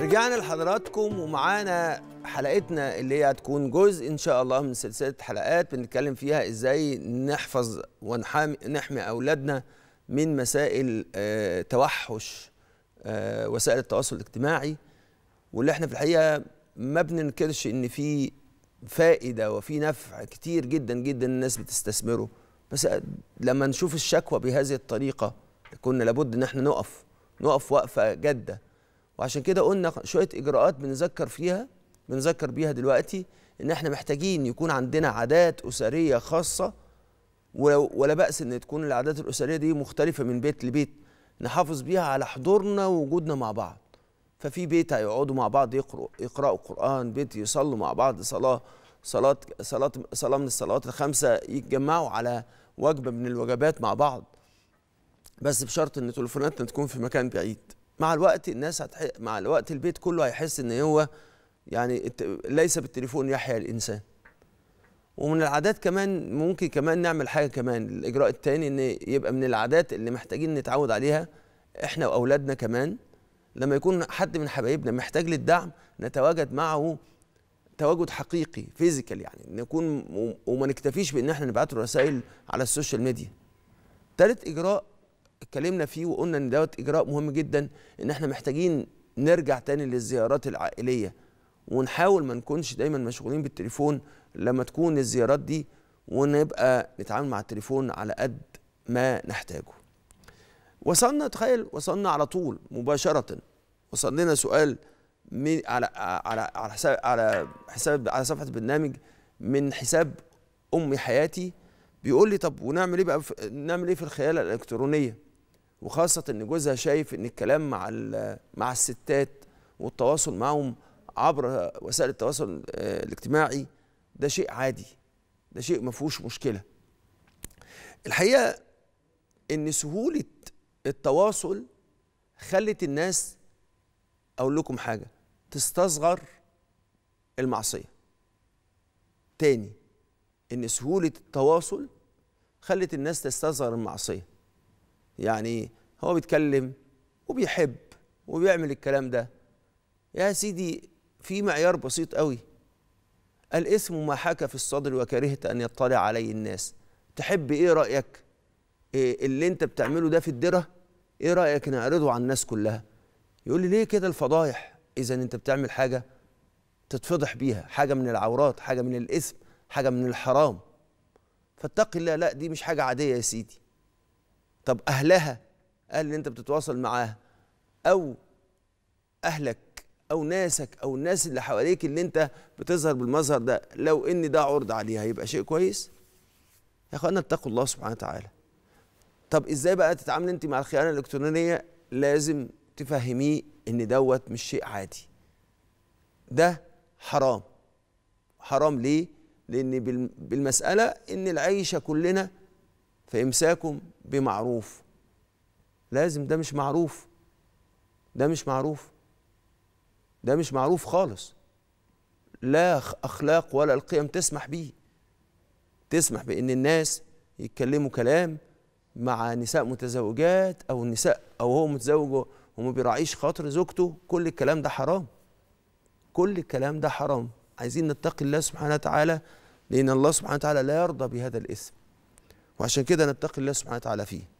رجعنا لحضراتكم ومعانا حلقتنا اللي هي هتكون جزء ان شاء الله من سلسله حلقات بنتكلم فيها ازاي نحفظ ونحمي اولادنا من مسائل آه، توحش آه، وسائل التواصل الاجتماعي واللي احنا في الحقيقه ما بننكرش ان في فائده وفي نفع كتير جدا جدا الناس بتستثمره بس لما نشوف الشكوى بهذه الطريقه كنا لابد ان احنا نقف نقف وقفه جاده وعشان كده قلنا شويه اجراءات بنذكر فيها بنذكر بيها دلوقتي ان احنا محتاجين يكون عندنا عادات اسريه خاصه ولا باس ان تكون العادات الاسريه دي مختلفه من بيت لبيت نحافظ بيها على حضورنا ووجودنا مع بعض ففي بيت هيقعدوا مع بعض يقرأوا يقرأوا قرآن بيت يصلوا مع بعض صلاة صلاة صلاة صلاة من الصلوات الخمسة يتجمعوا على وجبة من الوجبات مع بعض بس بشرط ان تليفوناتنا تكون في مكان بعيد مع الوقت الناس هتح... مع الوقت البيت كله هيحس ان هو يعني ليس بالتليفون يحيا الانسان ومن العادات كمان ممكن كمان نعمل حاجه كمان الاجراء الثاني ان يبقى من العادات اللي محتاجين نتعود عليها احنا واولادنا كمان لما يكون حد من حبايبنا محتاج للدعم نتواجد معه تواجد حقيقي فيزيكال يعني نكون وما نكتفيش بان احنا نبعت له رسائل على السوشيال ميديا ثالث اجراء اتكلمنا فيه وقلنا ان دوت اجراء مهم جدا ان احنا محتاجين نرجع تاني للزيارات العائليه ونحاول ما نكونش دايما مشغولين بالتليفون لما تكون الزيارات دي ونبقى نتعامل مع التليفون على قد ما نحتاجه وصلنا تخيل وصلنا على طول مباشره وصل لنا سؤال من على على على حساب على حساب على صفحه البرنامج من حساب امي حياتي بيقول لي طب ونعمل ايه بقى نعمل ايه في الخياله الالكترونيه وخاصه ان جوزها شايف ان الكلام مع مع الستات والتواصل معهم عبر وسائل التواصل آه، الاجتماعي ده شيء عادي ده شيء ما فيهوش مشكله الحقيقه ان سهوله التواصل خلت الناس اقول لكم حاجه تستصغر المعصيه تاني ان سهوله التواصل خلت الناس تستصغر المعصيه يعني هو بيتكلم وبيحب وبيعمل الكلام ده يا سيدي في معيار بسيط قوي الاسم ما حكى في الصدر وكرهت ان يطلع علي الناس تحب ايه رايك إيه اللي انت بتعمله ده في الدره ايه رايك نعرضه على الناس كلها يقول لي ليه كده الفضايح اذا انت بتعمل حاجه تتفضح بيها حاجه من العورات حاجه من الاثم حاجه من الحرام فاتقي الله لا دي مش حاجه عاديه يا سيدي طب اهلها اللي انت بتتواصل معاه او اهلك او ناسك او الناس اللي حواليك اللي انت بتظهر بالمظهر ده لو ان ده عرض عليها هيبقى شيء كويس يا اخوانا اتقوا الله سبحانه وتعالى طب ازاي بقى تتعامل انت مع الخيانه الالكترونيه لازم تفهميه ان دوت مش شيء عادي ده حرام حرام ليه لان بالمساله ان العيشه كلنا فامساكم بمعروف لازم ده مش معروف ده مش معروف ده مش معروف خالص لا أخلاق ولا القيم تسمح بيه تسمح بأن الناس يتكلموا كلام مع نساء متزوجات أو النساء أو هو متزوج وما بيراعيش خاطر زوجته كل الكلام ده حرام كل الكلام ده حرام عايزين نتقي الله سبحانه وتعالى لأن الله سبحانه وتعالى لا يرضى بهذا الإثم وعشان كده نتقي الله سبحانه وتعالى فيه